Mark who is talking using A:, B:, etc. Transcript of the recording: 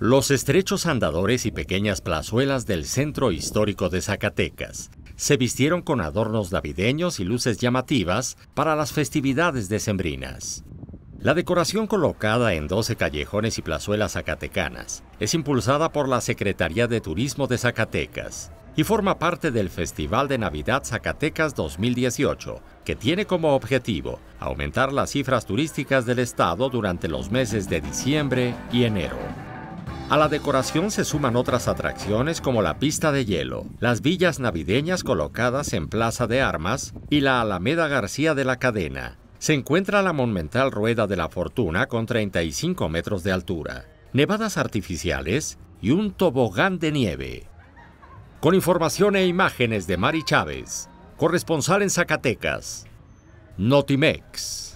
A: Los estrechos andadores y pequeñas plazuelas del centro histórico de Zacatecas se vistieron con adornos navideños y luces llamativas para las festividades decembrinas. La decoración colocada en 12 callejones y plazuelas zacatecanas es impulsada por la Secretaría de Turismo de Zacatecas y forma parte del Festival de Navidad Zacatecas 2018, que tiene como objetivo aumentar las cifras turísticas del estado durante los meses de diciembre y enero. A la decoración se suman otras atracciones como la pista de hielo, las villas navideñas colocadas en Plaza de Armas y la Alameda García de la Cadena. Se encuentra la monumental Rueda de la Fortuna con 35 metros de altura, nevadas artificiales y un tobogán de nieve. Con información e imágenes de Mari Chávez, corresponsal en Zacatecas, Notimex.